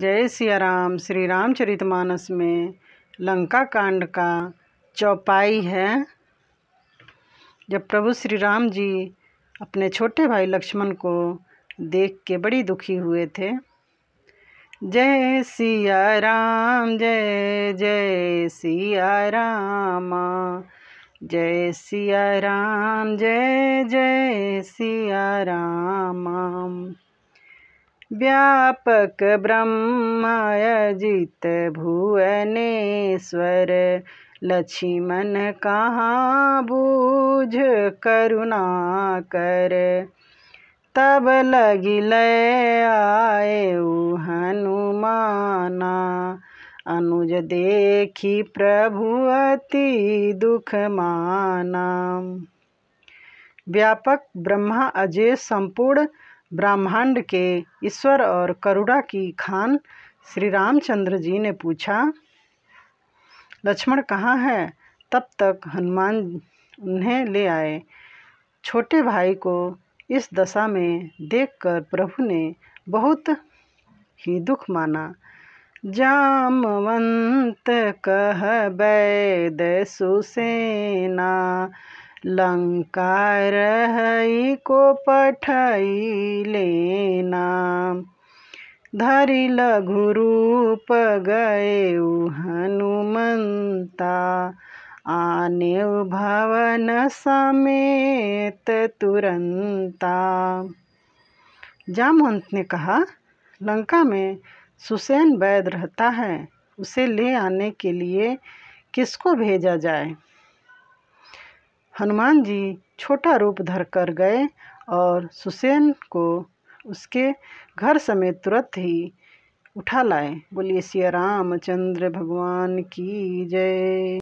जय सिया राम श्री रामचरित मानस में लंका कांड का चौपाई है जब प्रभु श्री राम जी अपने छोटे भाई लक्ष्मण को देख के बड़ी दुखी हुए थे जय सिया राम जय जय सिया राम जय सिया राम जय जय सिया रामा व्यापक जित भुवनेश्वर लक्ष्मण कहाँ बूझ करुणा कर तब लगी ले आए हनुमाना अनुज देखी प्रभु अति दुख माना व्यापक ब्रह्मा अजय संपूर्ण ब्रह्मांड के ईश्वर और करुणा की खान श्री रामचंद्र जी ने पूछा लक्ष्मण कहाँ है तब तक हनुमान उन्हें ले आए छोटे भाई को इस दशा में देखकर प्रभु ने बहुत ही दुख माना जामवंत कह वैद सुसेना लंका रही को पठई लेना लघु रूप गए हनुमंता आने भवन समेत तुरंता जामवंत ने कहा लंका में सुसैन वैद रहता है उसे ले आने के लिए किसको भेजा जाए हनुमान जी छोटा रूप धर कर गए और सुसेन को उसके घर समेत तुरंत ही उठा लाए बोलिए सिया रामचंद्र भगवान की जय